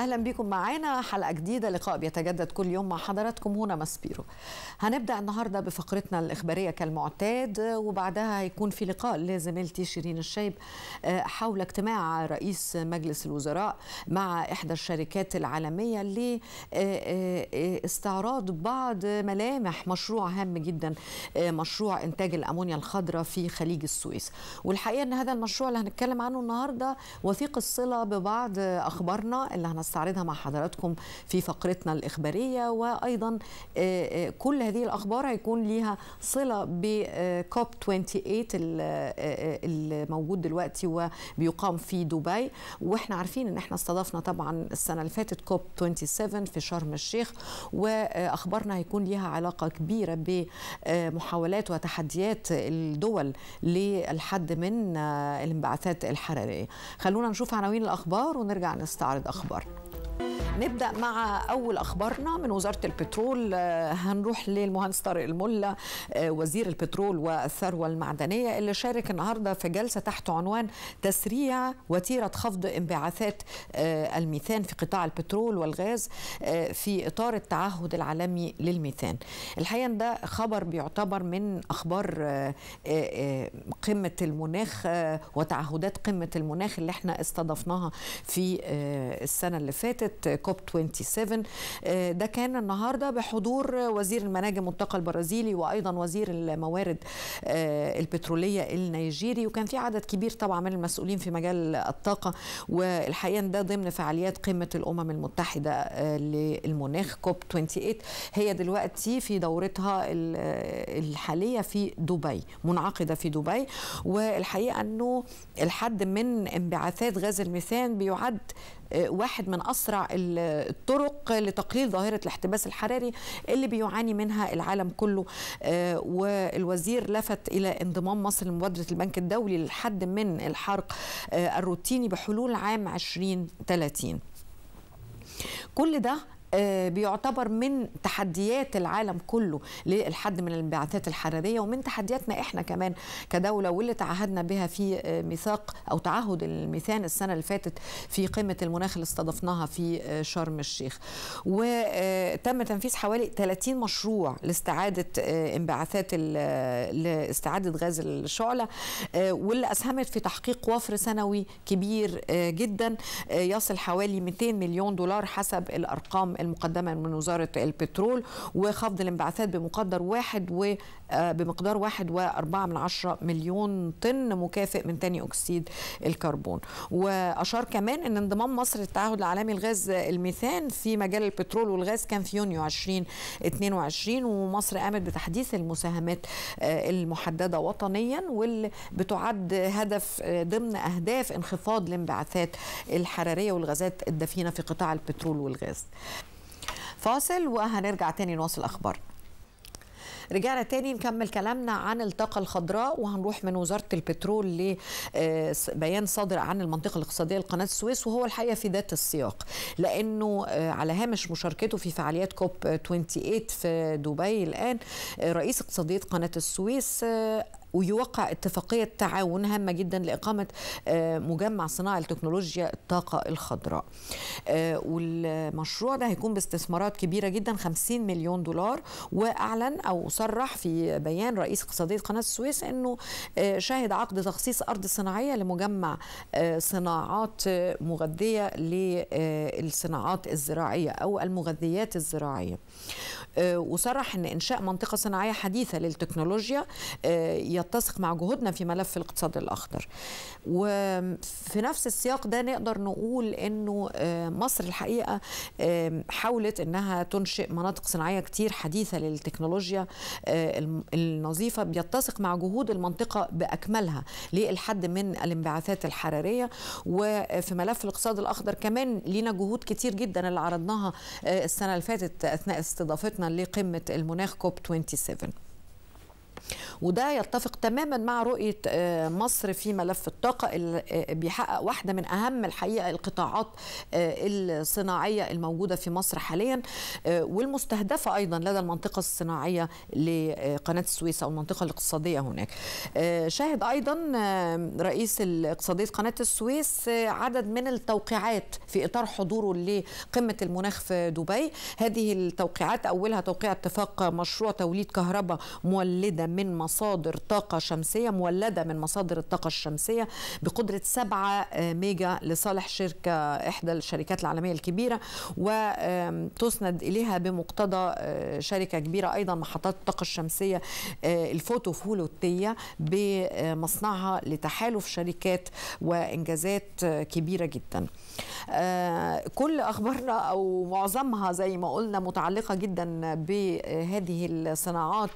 اهلا بكم معانا حلقه جديده لقاء بيتجدد كل يوم مع حضراتكم هنا ماسبيرو هنبدا النهارده بفقرتنا الاخباريه كالمعتاد وبعدها هيكون في لقاء لزميلتي شيرين الشايب آه، حول اجتماع رئيس مجلس الوزراء مع احدى الشركات العالميه لاستعراض آه، آه، بعض ملامح مشروع هام جدا مشروع انتاج الامونيا الخضراء في خليج السويس والحقيقه ان هذا المشروع اللي هنتكلم عنه النهارده وثيق الصله ببعض اخبارنا اللي هنستعرضها نستعرضها مع حضراتكم في فقرتنا الإخبارية وأيضا آه، آه، كل هذه الأخبار هيكون ليها صلة بكوب آه، 28 الموجود دلوقتي وبيقام في دبي وإحنا عارفين إن إحنا استضفنا طبعا السنة اللي فاتت كوب 27 في شرم الشيخ وأخبارنا هيكون ليها علاقة كبيرة بمحاولات وتحديات الدول للحد من الانبعاثات الحرارية خلونا نشوف عناوين الأخبار ونرجع نستعرض أخبارنا نبدا مع اول اخبارنا من وزاره البترول آه، هنروح للمهندس طارق الملا آه، وزير البترول والثروه المعدنيه اللي شارك النهارده في جلسه تحت عنوان تسريع وتيره خفض انبعاثات آه، الميثان في قطاع البترول والغاز في اطار التعهد العالمي للميثان. الحقيقه ده خبر بيعتبر من اخبار قمه المناخ وتعهدات قمه المناخ اللي احنا استضفناها في السنه اللي فاتت كوب 27 آه، ده كان النهارده بحضور وزير المناجم والطاقه البرازيلي وايضا وزير الموارد آه، البتروليه النيجيري وكان في عدد كبير طبعا من المسؤولين في مجال الطاقه والحقيقه ده ضمن فعاليات قمه الامم المتحده آه، للمناخ كوب 28 هي دلوقتي في دورتها الحاليه في دبي منعقده في دبي والحقيقه انه الحد من انبعاثات غاز الميثان بيعد واحد من أسرع الطرق لتقليل ظاهرة الاحتباس الحراري اللي بيعاني منها العالم كله آه، والوزير لفت إلى انضمام مصر لمبادرة البنك الدولي للحد من الحرق آه، الروتيني بحلول عام 2030 كل ده آه، بيعتبر من تحديات العالم كله للحد من الانبعاثات الحراريه ومن تحدياتنا احنا كمان كدوله واللي تعهدنا بها في آه، ميثاق او تعهد الميثان السنه اللي فاتت في قمه المناخ اللي استضفناها في آه، شرم الشيخ وتم تنفيذ حوالي 30 مشروع لاستعاده انبعاثات لاستعاده غاز الشعله واللي اسهمت في تحقيق وفر سنوي كبير جدا يصل حوالي 200 مليون دولار حسب الارقام المقدمة من وزارة البترول وخفض الانبعاثات بمقدر واحد و آه، بمقدار واحد وأربعة من عشرة مليون طن مكافئ من ثاني أكسيد الكربون وأشار كمان أن انضمام مصر للتعهد العالمي الغاز الميثان في مجال البترول والغاز كان في يونيو 2022 ومصر قامت بتحديث المساهمات آه، المحددة وطنيا واللي بتعد هدف آه، ضمن أهداف انخفاض الانبعاثات الحرارية والغازات الدفينة في قطاع البترول والغاز فاصل وهنرجع تاني نواصل اخبار رجعنا تاني نكمل كلامنا عن الطاقة الخضراء وهنروح من وزارة البترول لبيان آه، صادر عن المنطقة الاقتصادية لقناة السويس وهو الحقيقة في ذات السياق لأنه آه، على هامش مشاركته في فعاليات كوب 28 آه، في دبي الآن رئيس اقتصادية قناة السويس ويوقع اتفاقية تعاون هامة جدا لإقامة آه، مجمع صناعة تكنولوجيا الطاقة الخضراء آه، والمشروع ده هيكون باستثمارات كبيرة جدا 50 مليون دولار وأعلن أو صرح في بيان رئيس اقتصادية قناة السويس أنه آه، شهد عقد تخصيص أرض صناعية لمجمع صناعات مغذية للصناعات الزراعية أو المغذيات الزراعية وصرح أن إنشاء منطقة صناعية حديثة للتكنولوجيا يتسق مع جهودنا في ملف الاقتصاد الاخضر وفي نفس السياق ده نقدر نقول انه آه، مصر الحقيقه آه، حاولت انها تنشئ مناطق صناعيه كتير حديثه للتكنولوجيا آه، النظيفه بيتسق مع جهود المنطقه باكملها للحد من الانبعاثات الحراريه وفي ملف الاقتصاد الاخضر كمان لينا جهود كتير جدا اللي عرضناها السنه اللي فاتت اثناء استضافتنا لقمه المناخ كوب 27 وده يتفق تماما مع رؤية آه، مصر في ملف الطاقة اللي آه، بيحقق واحدة من أهم الحقيقة القطاعات آه، الصناعية الموجودة في مصر حاليا والمستهدفة أيضا لدى المنطقة الصناعية لقناة السويس أو المنطقة الاقتصادية هناك شاهد أيضا رئيس الاقتصادية قناة السويس عدد من التوقيعات في إطار حضوره لقمة المناخ في دبي هذه التوقيعات أولها توقيع اتفاق مشروع توليد كهرباء مولدة من من مصادر طاقة شمسية مولدة من مصادر الطاقة الشمسية بقدرة 7 آه، ميجا لصالح شركة إحدى الشركات العالمية الكبيرة وتسند إليها بمقتضى آه، شركة كبيرة أيضا محطات الطاقة الشمسية آه، الفوتوفولوتية بمصنعها لتحالف شركات وإنجازات كبيرة جدا كل أخبارنا أو معظمها زي ما قلنا متعلقة جدا بهذه الصناعات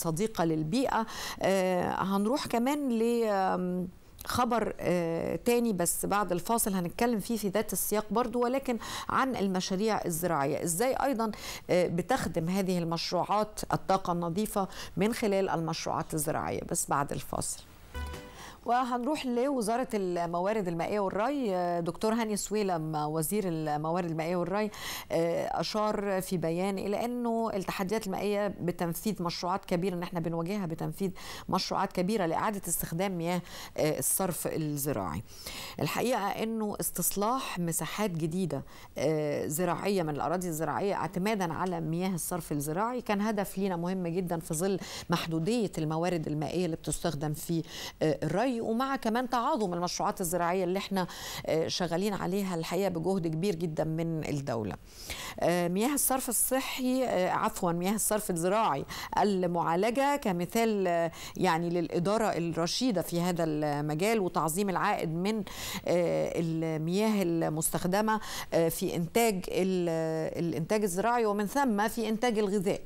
صديقة للبيئة آه، هنروح كمان ل خبر آه، تاني بس بعد الفاصل هنتكلم فيه في ذات السياق برضو ولكن عن المشاريع الزراعية ازاي ايضا آه، بتخدم هذه المشروعات الطاقة النظيفة من خلال المشروعات الزراعية بس بعد الفاصل وهنروح لوزارة الموارد المائية والري دكتور هاني سويلم وزير الموارد المائية والري آه، أشار في بيان إلى أنه التحديات المائية بتنفيذ مشروعات كبيرة إن احنا بنواجهها بتنفيذ مشروعات كبيرة لإعادة استخدام مياه آه، الصرف الزراعي الحقيقة أنه استصلاح مساحات جديدة آه، زراعية من الأراضي الزراعية اعتمادا على مياه الصرف الزراعي كان هدف لينا مهم جدا في ظل محدودية الموارد المائية اللي بتستخدم في الري ومع كمان تعاظم المشروعات الزراعيه اللي احنا آه، شغالين عليها الحقيقه بجهد كبير جدا من الدوله. آه، مياه الصرف الصحي آه، عفوا مياه الصرف الزراعي المعالجه كمثال يعني للاداره الرشيده في هذا المجال وتعظيم العائد من المياه المستخدمه في انتاج الانتاج الزراعي ومن ثم في انتاج الغذاء.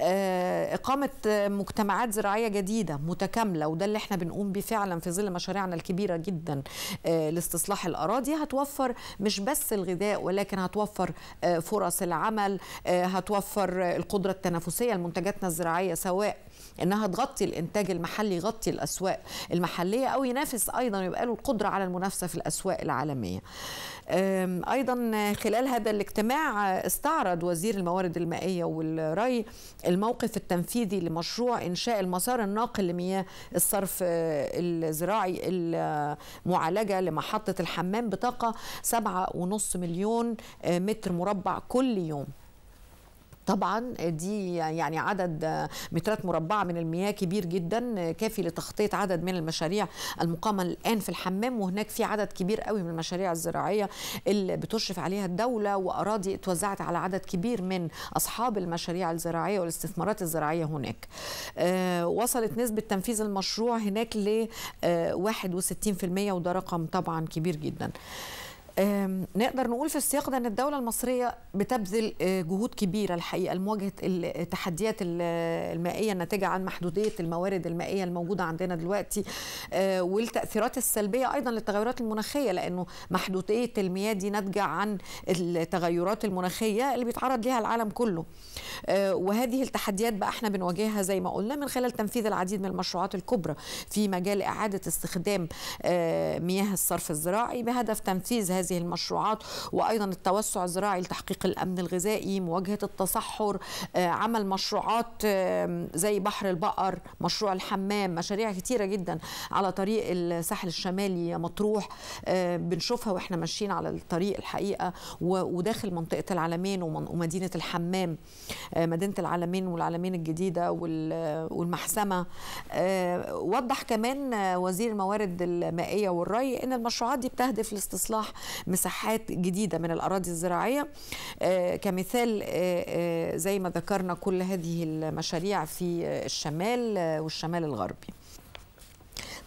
آه، إقامة مجتمعات زراعية جديدة متكاملة وده اللي احنا بنقوم بيه فعلا في ظل مشاريعنا الكبيرة جدا آه، لاستصلاح الأراضي هتوفر مش بس الغذاء ولكن هتوفر آه، فرص العمل هتوفر القدرة التنافسية لمنتجاتنا الزراعية سواء انها تغطي الانتاج المحلي يغطي الاسواق المحليه او ينافس ايضا يبقى له القدره على المنافسه في الاسواق العالميه ايضا خلال هذا الاجتماع استعرض وزير الموارد المائيه والري الموقف التنفيذي لمشروع إنشاء المسار الناقل لمياه الصرف آه، الزراعي المعالجة لمحطة الحمام بطاقة 7.5 مليون آه، متر مربع كل يوم طبعا دي يعني عدد مترات مربعه من المياه كبير جدا كافي لتغطيه عدد من المشاريع المقامه الان في الحمام وهناك في عدد كبير قوي من المشاريع الزراعيه اللي بتشرف عليها الدوله واراضي اتوزعت على عدد كبير من اصحاب المشاريع الزراعيه والاستثمارات الزراعيه هناك. آه، وصلت نسبه تنفيذ المشروع هناك ل 61% آه، وده رقم طبعا كبير جدا. نقدر نقول في السياق ده ان الدوله المصريه بتبذل آه، جهود كبيره الحقيقه لمواجهه التحديات المائيه الناتجه عن محدوديه الموارد المائيه الموجوده عندنا دلوقتي آه، والتاثيرات السلبيه ايضا للتغيرات المناخيه لانه محدوديه المياه دي ناتجه عن التغيرات المناخيه اللي بيتعرض ليها العالم كله آه، وهذه التحديات بقى احنا بنواجهها زي ما قلنا من خلال تنفيذ العديد من المشروعات الكبرى في مجال اعاده استخدام مياه الصرف الزراعي بهدف تنفيذ هذه هذه المشروعات وأيضا التوسع الزراعي لتحقيق الأمن الغذائي مواجهة التصحر آه، عمل مشروعات زي بحر البقر مشروع الحمام مشاريع كثيره جدا على طريق الساحل الشمالي مطروح آه، بنشوفها وإحنا ماشيين على الطريق الحقيقة وداخل منطقة العلمين ومدينة الحمام آه، مدينة العلمين والعلمين الجديدة والمحسمة وضح كمان وزير الموارد المائية والري أن المشروعات دي بتهدف لاستصلاح مساحات جديده من الاراضي الزراعيه آه، كمثال آه، آه، زي ما ذكرنا كل هذه المشاريع في الشمال والشمال الغربي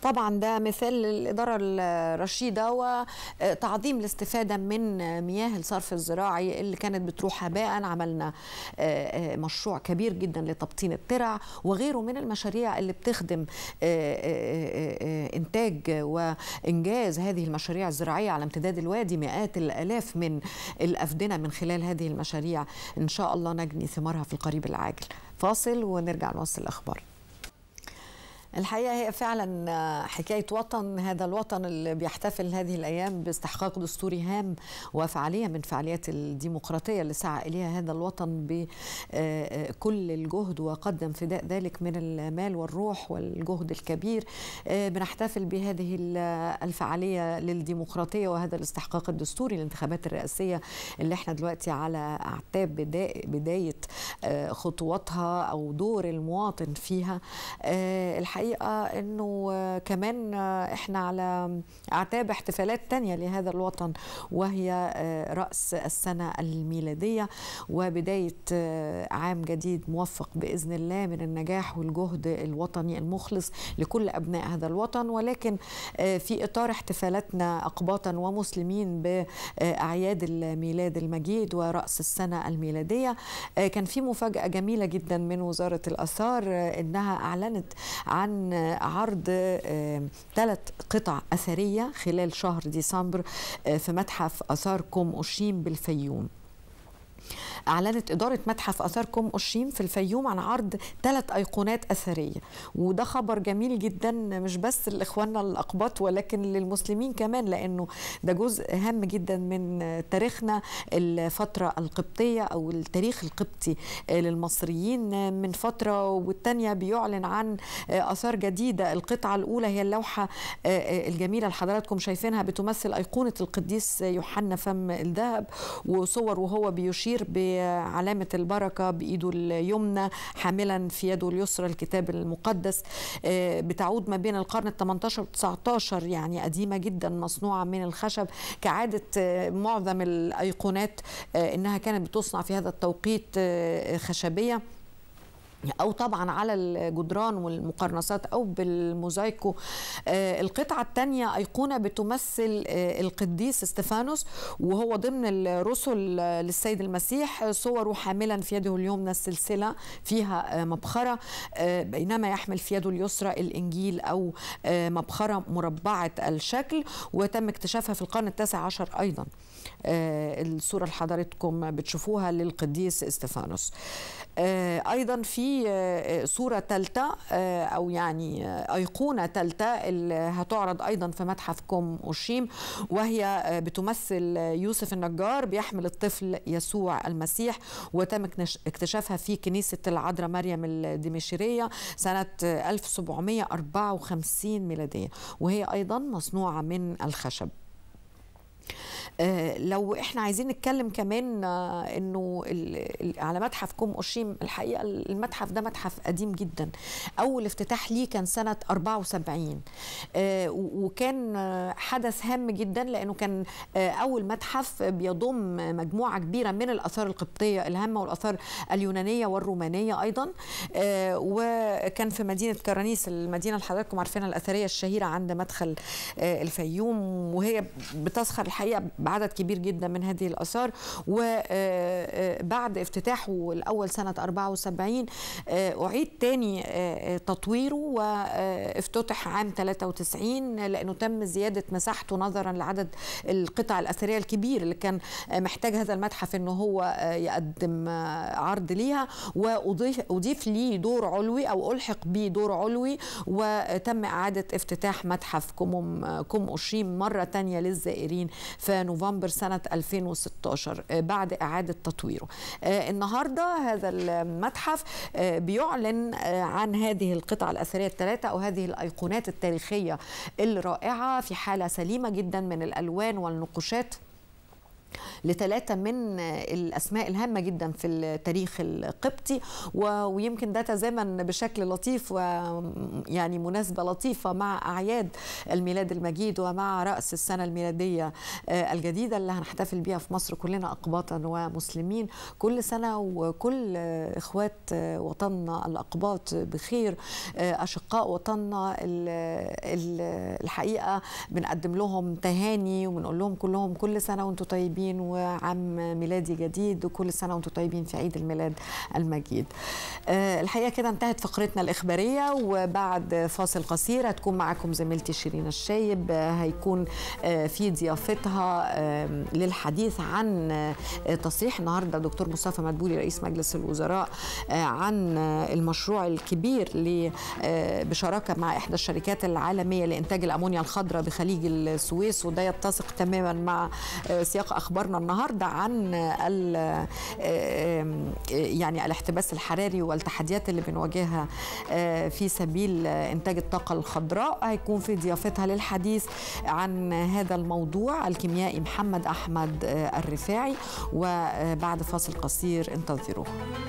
طبعا ده مثال للإدارة الرشيدة وتعظيم الاستفادة من مياه الصرف الزراعي اللي كانت بتروح هباء عملنا آه، آه، مشروع كبير جدا لتبطين الترع وغيره من المشاريع اللي بتخدم آه، إنتاج وإنجاز هذه المشاريع الزراعية على امتداد الوادي مئات الآلاف من الأفدنة من خلال هذه المشاريع إن شاء الله نجني ثمارها في القريب العاجل فاصل ونرجع نوصل الأخبار الحقيقة هي فعلا حكاية وطن هذا الوطن اللي بيحتفل هذه الأيام باستحقاق دستوري هام وفعالية من فعاليات الديمقراطية اللي سعى إليها هذا الوطن بكل الجهد وقدم فداء ذلك من المال والروح والجهد الكبير بنحتفل بهذه الفعالية للديمقراطية وهذا الاستحقاق الدستوري الانتخابات الرئاسية اللي احنا دلوقتي على أعتاب بداية خطواتها أو دور المواطن فيها الحقيقة الحقيقة أنه كمان إحنا على أعتاب احتفالات تانية لهذا الوطن وهي رأس السنة الميلادية وبداية عام جديد موفق بإذن الله من النجاح والجهد الوطني المخلص لكل أبناء هذا الوطن ولكن في إطار احتفالاتنا أقباطا ومسلمين بأعياد الميلاد المجيد ورأس السنة الميلادية كان في مفاجأة جميلة جدا من وزارة الآثار إنها أعلنت عن عن عرض ثلاث قطع أثرية خلال شهر ديسمبر آه، في متحف آثار كوم أوشيم بالفيوم أعلنت إدارة متحف آثار كوم أوشيم في الفيوم عن عرض ثلاث أيقونات أثرية وده خبر جميل جدا مش بس لإخواننا الأقباط ولكن للمسلمين كمان لأنه ده جزء هام جدا من تاريخنا الفترة القبطية أو التاريخ القبطي للمصريين من فترة والتانية بيعلن عن آثار جديدة القطعة الأولى هي اللوحة الجميلة اللي حضراتكم شايفينها بتمثل أيقونة القديس يوحنا فم الذهب وصور وهو بيشير كبير بعلامة البركة بإيده اليمنى حاملا في يده اليسرى الكتاب المقدس آه، بتعود ما بين القرن ال 18 و 19 يعني قديمة جدا مصنوعة من الخشب كعادة آه، معظم الأيقونات آه، إنها كانت بتصنع في هذا التوقيت خشبية او طبعا على الجدران والمقرنصات او بالموزايكو آه، القطعه الثانيه ايقونه بتمثل آه، القديس استفانوس وهو ضمن الرسل للسيد المسيح صوره حاملا في يده اليمنى السلسله فيها آه، مبخره بينما يحمل في يده اليسرى الانجيل او مبخره مربعه الشكل وتم اكتشافها في القرن التاسع عشر ايضا الصوره اللي حضرتكم بتشوفوها للقديس استفانوس آه، ايضا في آه، صوره ثالثه آه، او يعني ايقونه ثالثه اللي هتعرض ايضا في متحف كوم وشيم وهي بتمثل يوسف النجار بيحمل الطفل يسوع المسيح وتم اكتشافها في كنيسه العذراء مريم الدمشيريه سنه 1754 ميلاديه وهي ايضا مصنوعه من الخشب لو احنا عايزين نتكلم كمان آه، انه على متحف كوم اورشيم الحقيقه المتحف ده متحف قديم جدا اول افتتاح ليه كان سنه 74 آه، وكان آه، حدث هام جدا لانه كان اول متحف بيضم مجموعه كبيره من الاثار القبطيه الهامه والاثار اليونانيه والرومانيه ايضا وكان في مدينه كرانيس المدينه اللي حضراتكم عارفينها الاثريه الشهيره عند مدخل الفيوم وهي الح الحقيقه بعدد كبير جدا من هذه الاثار وبعد آه، آه، افتتاحه الاول سنه 74 آه، اعيد تاني تطويره وافتتح عام 93 لانه تم زياده مساحته نظرا لعدد القطع الاثريه الكبير اللي كان محتاج هذا المتحف ان هو يقدم عرض ليها واضيف اضيف ليه دور علوي او الحق به دور علوي وتم اعاده افتتاح متحف كوم كوم اوشيم مره ثانيه للزائرين في نوفمبر سنة 2016 آه، بعد إعادة تطويره آه، النهاردة هذا المتحف آه، بيعلن عن هذه القطع الأثرية الثلاثة أو هذه الأيقونات التاريخية الرائعة في حالة سليمة جدا من الألوان والنقوشات لثلاثة من الأسماء الهامة جدا في التاريخ القبطي ويمكن ده تزامن بشكل لطيف ويعني مناسبة لطيفة مع أعياد الميلاد المجيد ومع رأس السنة الميلادية آه، الجديدة اللي هنحتفل بيها في مصر كلنا أقباطا ومسلمين كل سنة وكل إخوات وطننا الأقباط بخير آه، أشقاء وطننا الحقيقة بنقدم لهم تهاني وبنقول لهم كلهم كل سنة وانتم طيبين وعام ميلادي جديد وكل سنه وانتم طيبين في عيد الميلاد المجيد آه، الحقيقه كده انتهت فقرتنا الاخباريه وبعد فاصل قصير هتكون معاكم زميلتي شيرين الشايب آه، هيكون آه، في ضيافتها للحديث عن تصريح النهارده دكتور مصطفى مدبولي رئيس مجلس الوزراء عن المشروع الكبير بشراكه مع احدى الشركات العالميه لانتاج الامونيا الخضراء بخليج السويس وده يتسق تماما مع سياق اخبارنا النهارده عن آه، يعني الاحتباس الحراري والتحديات اللي بنواجهها آه، في سبيل انتاج الطاقه الخضراء هيكون في ضيافتها للحديث عن هذا الموضوع الكيميائي محمد احمد آه، الرفاعي وبعد فاصل قصير انتظروه